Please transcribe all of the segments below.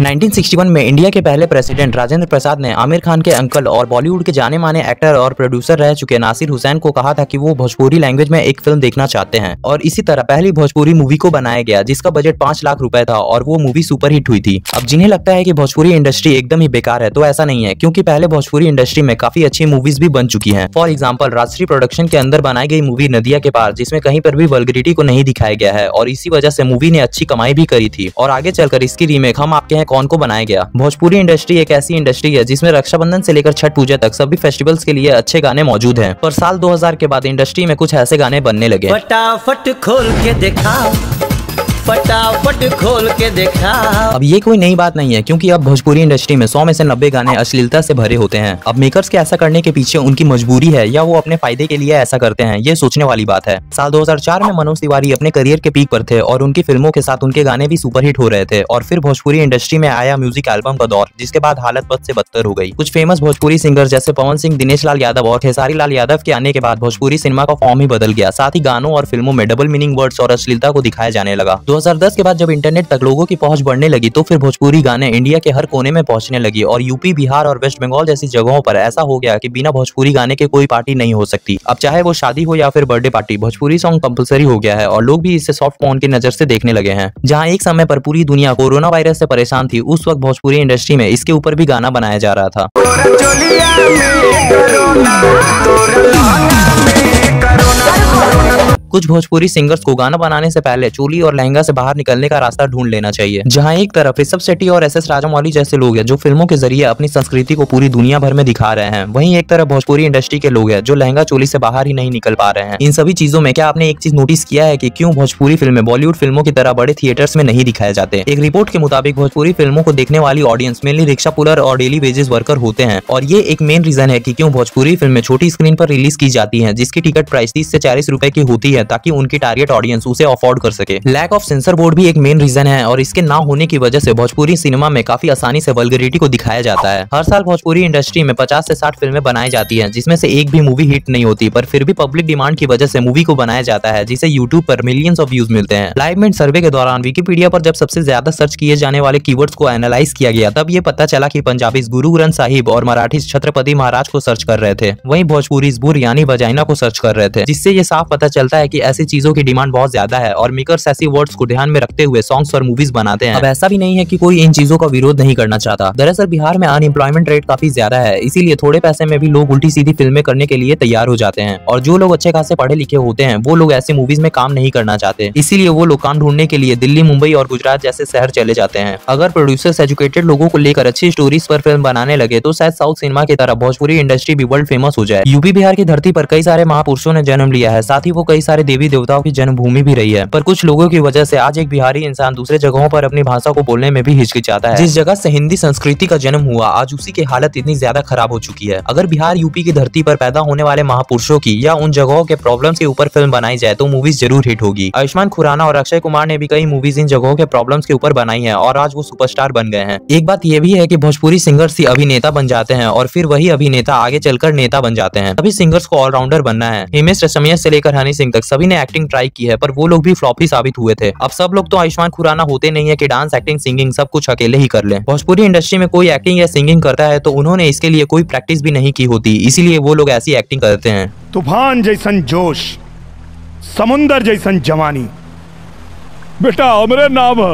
1961 में इंडिया के पहले प्रेसिडेंट राजेंद्र प्रसाद ने आमिर खान के अंकल और बॉलीवुड के जाने माने एक्टर और प्रोड्यूसर रह चुके नासिर हुसैन को कहा था कि वो भोजपुरी लैंग्वेज में एक फिल्म देखना चाहते हैं और इसी तरह पहली भोजपुरी मूवी को बनाया गया जिसका बजट पांच लाख रूपए था और वो मूवी सुपरहिट हुई थी अब जिन्हें लगता है की भोजपुरी इंडस्ट्री एकदम ही बेकार है तो ऐसा नहीं है क्यूँकी पहले भोजपुरी इंडस्ट्री में काफी अच्छी मूवीज भी बन चुकी है फॉर एग्जाम्पल राष्ट्रीय प्रोडक्शन के अंदर बनाई गई मूवी नदिया के पार जिसमें कहीं पर भी वर्गरिटी को नहीं दिखाया गया है और इसी वजह से मूवी ने अच्छी कमाई भी करी थी और आगे चलकर इसकी रीमेक हम आपके यहाँ कौन को बनाया गया भोजपुरी इंडस्ट्री एक ऐसी इंडस्ट्री है जिसमें रक्षाबंधन से लेकर छठ पूजा तक सभी फेस्टिवल्स के लिए अच्छे गाने मौजूद हैं पर साल 2000 के बाद इंडस्ट्री में कुछ ऐसे गाने बनने लगे फटाफट खोल के देखा फटाफट खोल के देखा अब ये कोई नई बात नहीं है क्योंकि अब भोजपुरी इंडस्ट्री में 100 में से 90 गाने अश्लीलता से भरे होते हैं अब मेकर्स के ऐसा करने के पीछे उनकी मजबूरी है या वो अपने फायदे के लिए ऐसा करते हैं ये सोचने वाली बात है साल 2004 में मनोज तिवारी अपने करियर के पीक पर थे और उनकी फिल्मों के साथ उनके गाने भी सुपरहिट हो रहे थे और फिर भोजपुरी इंडस्ट्री में आया म्यूजिक एल्बम का दौर जिसके बाद हालत बद से बदतर हो गई कुछ फेमस भोजपुरी सिंगर जैसे पवन सिंह दिनेश लाल यादव और खेसारी लाल यादव के आने के बाद भोजपुरी सिनेमा का फॉर्म ही बदल गया साथ ही गानों और फिल्मों में डबल मीनिंग वर्ड्स और अश्लीलता को दिखाया जाने लगा दो 2010 के बाद जब इंटरनेट तक लोगों की पहुंच बढ़ने लगी तो फिर भोजपुरी गाने इंडिया के हर कोने में पहुंचने लगी और यूपी बिहार और वेस्ट बंगाल जैसी जगहों पर ऐसा हो गया कि बिना भोजपुरी गाने के कोई पार्टी नहीं हो सकती अब चाहे वो शादी हो या फिर birthday party Bhojpuri song compulsory हो गया है और लोग भी इसे सॉफ्ट पॉन की नजर से देखने लगे हैं जहाँ एक समय पर पूरी दुनिया कोरोना वायरस से परेशान थी उस वक्त भोजपुरी इंडस्ट्री में इसके ऊपर भी गाना बनाया जा रहा था कुछ भोजपुरी सिंगर्स को गाना बनाने से पहले चोली और लहंगा से बाहर निकलने का रास्ता ढूंढ लेना चाहिए जहाँ एक तरफ ऋषभ शेट्टी और एस एस राजामौली जैसे लोग हैं जो फिल्मों के जरिए अपनी संस्कृति को पूरी दुनिया भर में दिखा रहे हैं वहीं एक तरफ भोजपुरी इंडस्ट्री के लोग हैं जो लहंगा चोली से बाहर ही नहीं निकल पा रहे हैं इन सभी चीजों में क्या आपने एक चीज नोटिस किया है की क्यूँ भोजपुरी फिल्में बॉलीवुड फिल्मों की तरह बड़े थिएटर्स में नहीं दिखाए जाते एक रिपोर्ट के मुताबिक भोजपुरी फिल्मों को देखने वाली ऑडियंस मेनली रिक्शा पुलर और डेली वेजेस वर्कर होते हैं और ये एक मेन रीजन है की क्यों भोजपुरी फिल्में छोटी स्क्रीन पर रिलीज की जाती है जिसकी टिकट प्राइस तीस ऐसी चालीस रूपए की होती है है ताकि उनकी टारगेट ऑडियंस उसे अफोर्ड कर सके लैक ऑफ सेंसर बोर्ड भी एक मेन रीजन है और इसके ना होने की वजह से भोजपुरी सिनेमा में काफी आसानी से वर्गरिटी को दिखाया जाता है हर साल भोजपुरी इंडस्ट्री में पचास से साठ फिल्में बनाई जाती है जिसमें से एक भी मूवी हिट नहीं होती पर फिर भी पब्लिक डिमांड की वजह से मूवी को बनाया जाता है जिसे यूट्यूब पर मिलियंस ऑफ व्यूज मिलते हैं लाइव में सर्वे के दौरान विकीपीडिया पर जब सबसे ज्यादा सर्च किए जाने वाले की को एनालाइज किया गया तब ये पता चला की पंजाबी गुरु ग्रंथ साहिब और मराठी छत्रपति महाराज को सर्च कर रहे थे वही भोजपुरी बुर यानी बजाइना को सर्च कर रहे थे जिससे ये साफ पता चलता है कि ऐसी चीजों की डिमांड बहुत ज्यादा है और मेकर्स ऐसी वर्ड्स को ध्यान में रखते हुए सॉन्ग्स और मूवीज बनाते हैं अब ऐसा भी नहीं है की कोई इन चीजों का विरोध नहीं करना चाहता दरअसल बिहार में अनएम्प्लॉयमेंट रेट काफी ज्यादा है इसीलिए थोड़े पैसे में भी लोग उल्टी सीधी फिल्में करने के लिए तैयार हो जाते हैं और जो लोग अच्छे खासे पढ़े लिखे होते हैं वो लोग ऐसी मूवीज में काम नहीं करना चाहते इसीलिए वो लोग काम ढूंढने के लिए दिल्ली मुंबई और गुजरात जैसे शहर चले जाते हैं अगर प्रोड्यूसर्स एजुकेटेड लोगों को लेकर अच्छी स्टोरीज पर फिल्म बनाने लगे तो शायद साउथ सिनेमा की तरह भोजपुरी इंडस्ट्री भी वर्ल्ड फेमस हो जाए यूपी बिहार की धरती पर कई सारे महापुरुषों ने जन्म लिया है साथ ही वो कई सारे सारे देवी देवताओं की जन्मभूमि भी रही है पर कुछ लोगों की वजह से आज एक बिहारी इंसान दूसरे जगहों पर अपनी भाषा को बोलने में भी हिचकिचाता है जिस जगह से हिंदी संस्कृति का जन्म हुआ आज उसी की हालत इतनी ज्यादा खराब हो चुकी है अगर बिहार यूपी की धरती पर पैदा होने वाले महापुरुषों की या उन जगहों के प्रॉब्लम के ऊपर फिल्म बनाई जाए तो मूवीज जरूर हिट होगी आयुष्मान खुराना और अक्षय कुमार ने भी कई मूवीज इन जगहों के प्रॉब्लम के ऊपर बनाई है और आज वो सुपरस्टार बन गए हैं एक बात यह भी है की भोजपुरी सिंगर्स ही अभिनेता बन जाते हैं और फिर वही अभिनेता आगे चलकर नेता बन जाते हैं अभी सिंगर्स को ऑलराउंडर बनना है हिमेश रेशमिया से लेकर हनी सिंह तक सभी ने एक्टिंग ट्राई की है पर वो लोग भी फ्लॉप ही साबित हुए थे अब सब लोग तो आयुष्मान खुराना होते नहीं है कि डांस एक्टिंग सिंगिंग सब कुछ अकेले ही कर ले भोजपुरी इंडस्ट्री में कोई एक्टिंग या सिंगिंग करता है तो उन्होंने इसके लिए कोई प्रैक्टिस भी नहीं की होती इसीलिए वो लोग ऐसी एक्टिंग करते हैं तूफान जैसन जोश समुंदर जैसन जवानी बेटा हमरे नाम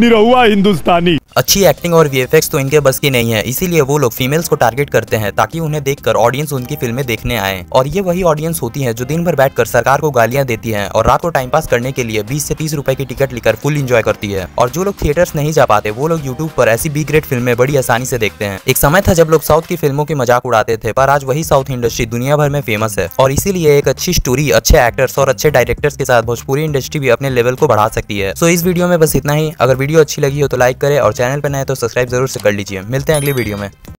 निरहुआ हिंदुस्तानी अच्छी एक्टिंग और वी तो इनके बस की नहीं है इसीलिए वो लोग फीमेल्स को टारगेट करते हैं ताकि उन्हें देखकर ऑडियंस उनकी फिल्में देखने आए और ये वही ऑडियंस होती है जो दिन भर बैठकर सरकार को गालियां देती है और रात को टाइम पास करने के लिए बीस से तीस रूपए की टिकट लेकर फुल इंजॉय करती है और जो लोग थिएटर्स नहीं जा पाते वो लोग यूट्यूब पर ऐसी बी ग्रेड फिल्में बड़ी आसानी से देखते हैं एक समय था जब लोग साउथ की फिल्मों की मजाक उड़ाते थे पर आज वही साउथ इंडस्ट्री दुनिया भर में फेमस है और इसीलिए एक अच्छी स्टोरी अच्छे एक्टर्स और अच्छे डायरेक्टर्स के साथ भोजपुरी इंडस्ट्री भी अपने लेवल को बढ़ा सकती है सो इस वीडियो में बस इतना ही अगर वीडियो अच्छी लगी हो तो लाइक करे और चैनल पर नए तो सब्सक्राइब जरूर से कर लीजिए मिलते हैं अगली वीडियो में